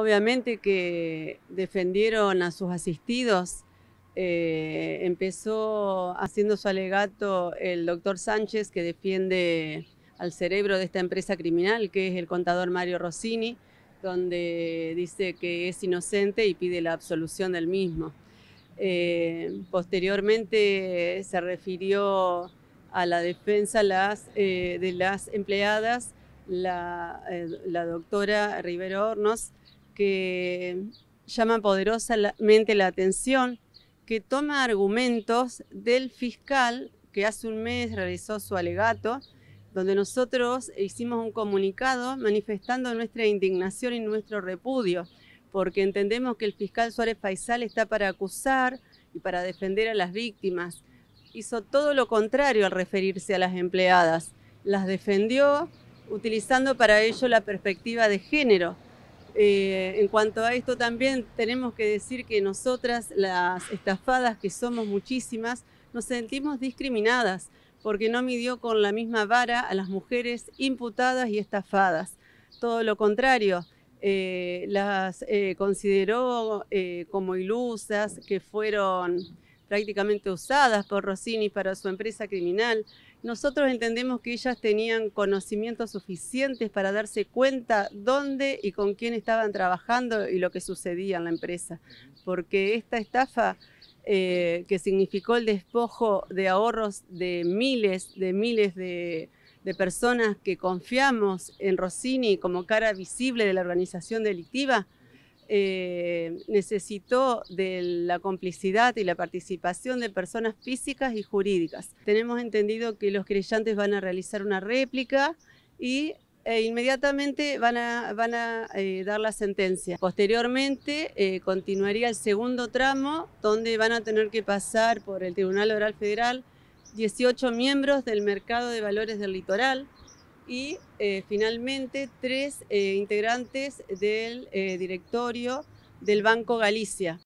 Obviamente que defendieron a sus asistidos. Eh, empezó haciendo su alegato el doctor Sánchez, que defiende al cerebro de esta empresa criminal, que es el contador Mario Rossini, donde dice que es inocente y pide la absolución del mismo. Eh, posteriormente se refirió a la defensa eh, de las empleadas la, la, doctora Rivero Hornos, que llama poderosamente la atención, que toma argumentos del fiscal que hace un mes realizó su alegato, donde nosotros hicimos un comunicado manifestando nuestra indignación y nuestro repudio, porque entendemos que el fiscal Suárez Faisal está para acusar y para defender a las víctimas. Hizo todo lo contrario al referirse a las empleadas. Las defendió utilizando para ello la perspectiva de género, eh, en cuanto a esto también tenemos que decir que nosotras, las estafadas, que somos muchísimas, nos sentimos discriminadas porque no midió con la misma vara a las mujeres imputadas y estafadas. Todo lo contrario, eh, las eh, consideró como ilusas, que fueron prácticamente usadas por Rossini para su empresa criminal. Nosotros entendemos que ellas tenían conocimientos suficientes para darse cuenta dónde y con quién estaban trabajando y lo que sucedía en la empresa, porque esta estafa eh, que significó el despojo de ahorros de miles, de miles de personas que confiamos en Rossini como cara visible de la organización delictiva, eh, necesitó de la complicidad y la participación de personas físicas y jurídicas. Tenemos entendido que los creyentes van a realizar una réplica y e inmediatamente van a, van a eh, dar la sentencia. Posteriormente continuaría el segundo tramo, donde van a tener que pasar por el Tribunal Oral Federal 18 miembros del Mercado de Valores del Litoral, y eh, finalmente tres eh, integrantes del eh, directorio del Banco Galicia.